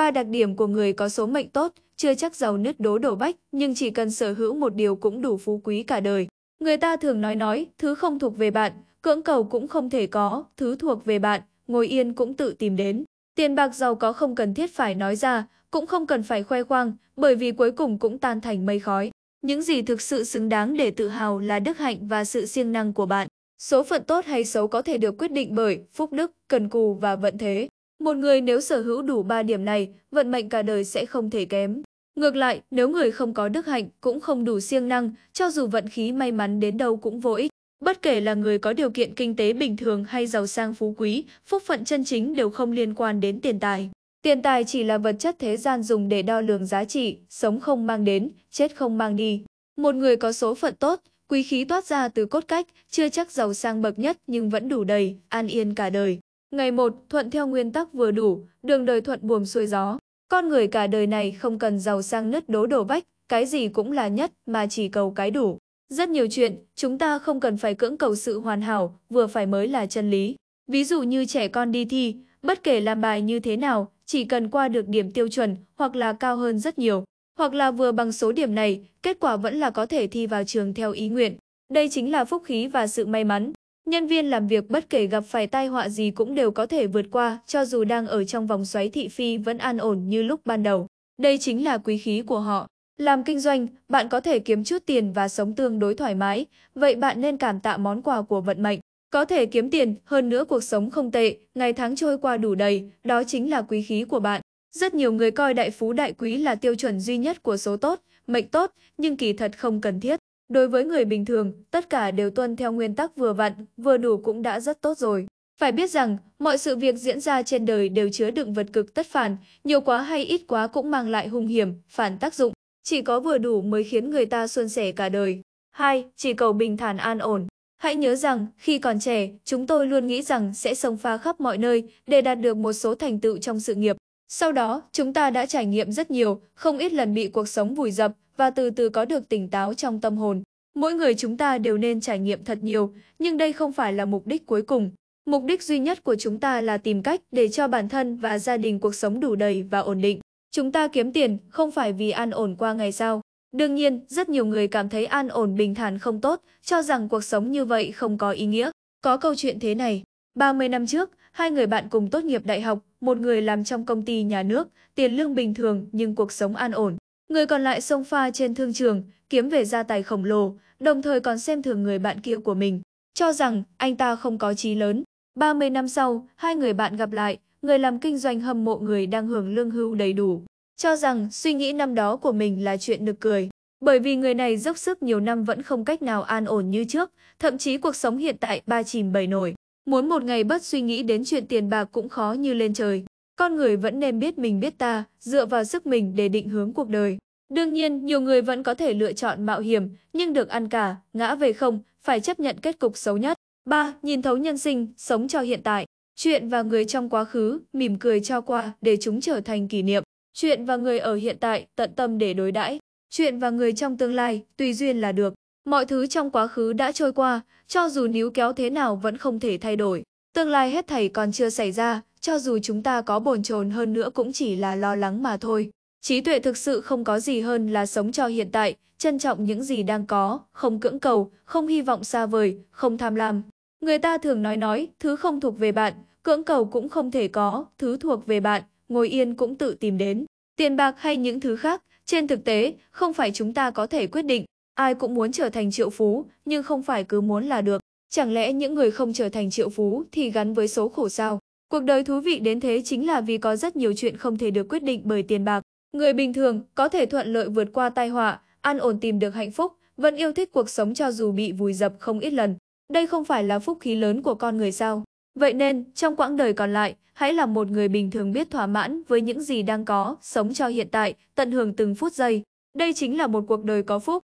Ba đặc điểm của người có số mệnh tốt, chưa chắc giàu nứt đố đổ bách, nhưng chỉ cần sở hữu một điều cũng đủ phú quý cả đời. Người ta thường nói nói, thứ không thuộc về bạn, cưỡng cầu cũng không thể có, thứ thuộc về bạn, ngồi yên cũng tự tìm đến. Tiền bạc giàu có không cần thiết phải nói ra, cũng không cần phải khoe khoang, bởi vì cuối cùng cũng tan thành mây khói. Những gì thực sự xứng đáng để tự hào là đức hạnh và sự siêng năng của bạn. Số phận tốt hay xấu có thể được quyết định bởi phúc đức, cần cù và vận thế. Một người nếu sở hữu đủ 3 điểm này, vận mệnh cả đời sẽ không thể kém. Ngược lại, nếu người không có đức hạnh, cũng không đủ siêng năng, cho dù vận khí may mắn đến đâu cũng vô ích. Bất kể là người có điều kiện kinh tế bình thường hay giàu sang phú quý, phúc phận chân chính đều không liên quan đến tiền tài. Tiền tài chỉ là vật chất thế gian dùng để đo lường giá trị, sống không mang đến, chết không mang đi. Một người có số phận tốt, quý khí toát ra từ cốt cách, chưa chắc giàu sang bậc nhất nhưng vẫn đủ đầy, an yên cả đời. Ngày một, thuận theo nguyên tắc vừa đủ, đường đời thuận buồm xuôi gió. Con người cả đời này không cần giàu sang nứt đố đổ vách, cái gì cũng là nhất mà chỉ cầu cái đủ. Rất nhiều chuyện, chúng ta không cần phải cưỡng cầu sự hoàn hảo, vừa phải mới là chân lý. Ví dụ như trẻ con đi thi, bất kể làm bài như thế nào, chỉ cần qua được điểm tiêu chuẩn hoặc là cao hơn rất nhiều, hoặc là vừa bằng số điểm này, kết quả vẫn là có thể thi vào trường theo ý nguyện. Đây chính là phúc khí và sự may mắn. Nhân viên làm việc bất kể gặp phải tai họa gì cũng đều có thể vượt qua, cho dù đang ở trong vòng xoáy thị phi vẫn an ổn như lúc ban đầu. Đây chính là quý khí của họ. Làm kinh doanh, bạn có thể kiếm chút tiền và sống tương đối thoải mái, vậy bạn nên cảm tạ món quà của vận mệnh. Có thể kiếm tiền, hơn nữa cuộc sống không tệ, ngày tháng trôi qua đủ đầy, đó chính là quý khí của bạn. Rất nhiều người coi đại phú đại quý là tiêu chuẩn duy nhất của số tốt, mệnh tốt, nhưng kỳ thật không cần thiết. Đối với người bình thường, tất cả đều tuân theo nguyên tắc vừa vặn, vừa đủ cũng đã rất tốt rồi. Phải biết rằng, mọi sự việc diễn ra trên đời đều chứa đựng vật cực tất phản, nhiều quá hay ít quá cũng mang lại hung hiểm, phản tác dụng. Chỉ có vừa đủ mới khiến người ta suôn sẻ cả đời. Hai, Chỉ cầu bình thản an ổn. Hãy nhớ rằng, khi còn trẻ, chúng tôi luôn nghĩ rằng sẽ sông pha khắp mọi nơi để đạt được một số thành tựu trong sự nghiệp. Sau đó, chúng ta đã trải nghiệm rất nhiều, không ít lần bị cuộc sống vùi dập, và từ từ có được tỉnh táo trong tâm hồn. Mỗi người chúng ta đều nên trải nghiệm thật nhiều, nhưng đây không phải là mục đích cuối cùng. Mục đích duy nhất của chúng ta là tìm cách để cho bản thân và gia đình cuộc sống đủ đầy và ổn định. Chúng ta kiếm tiền không phải vì an ổn qua ngày sau. Đương nhiên, rất nhiều người cảm thấy an ổn bình thản không tốt, cho rằng cuộc sống như vậy không có ý nghĩa. Có câu chuyện thế này, 30 năm trước, hai người bạn cùng tốt nghiệp đại học, một người làm trong công ty nhà nước, tiền lương bình thường nhưng cuộc sống an ổn, Người còn lại xông pha trên thương trường, kiếm về gia tài khổng lồ, đồng thời còn xem thường người bạn kia của mình, cho rằng anh ta không có trí lớn. 30 năm sau, hai người bạn gặp lại, người làm kinh doanh hâm mộ người đang hưởng lương hưu đầy đủ, cho rằng suy nghĩ năm đó của mình là chuyện nực cười. Bởi vì người này dốc sức nhiều năm vẫn không cách nào an ổn như trước, thậm chí cuộc sống hiện tại ba chìm bảy nổi. Muốn một ngày bất suy nghĩ đến chuyện tiền bạc cũng khó như lên trời. Con người vẫn nên biết mình biết ta, dựa vào sức mình để định hướng cuộc đời. Đương nhiên, nhiều người vẫn có thể lựa chọn mạo hiểm, nhưng được ăn cả, ngã về không, phải chấp nhận kết cục xấu nhất. 3. Nhìn thấu nhân sinh, sống cho hiện tại. Chuyện và người trong quá khứ, mỉm cười cho qua để chúng trở thành kỷ niệm. Chuyện và người ở hiện tại, tận tâm để đối đãi. Chuyện và người trong tương lai, tùy duyên là được. Mọi thứ trong quá khứ đã trôi qua, cho dù níu kéo thế nào vẫn không thể thay đổi. Tương lai hết thảy còn chưa xảy ra, cho dù chúng ta có bồn chồn hơn nữa cũng chỉ là lo lắng mà thôi. Trí tuệ thực sự không có gì hơn là sống cho hiện tại, trân trọng những gì đang có, không cưỡng cầu, không hy vọng xa vời, không tham lam. Người ta thường nói nói, thứ không thuộc về bạn, cưỡng cầu cũng không thể có, thứ thuộc về bạn, ngồi yên cũng tự tìm đến. Tiền bạc hay những thứ khác, trên thực tế, không phải chúng ta có thể quyết định. Ai cũng muốn trở thành triệu phú, nhưng không phải cứ muốn là được. Chẳng lẽ những người không trở thành triệu phú thì gắn với số khổ sao? Cuộc đời thú vị đến thế chính là vì có rất nhiều chuyện không thể được quyết định bởi tiền bạc. Người bình thường có thể thuận lợi vượt qua tai họa, an ổn tìm được hạnh phúc, vẫn yêu thích cuộc sống cho dù bị vùi dập không ít lần. Đây không phải là phúc khí lớn của con người sao? Vậy nên, trong quãng đời còn lại, hãy là một người bình thường biết thỏa mãn với những gì đang có, sống cho hiện tại, tận hưởng từng phút giây. Đây chính là một cuộc đời có phúc.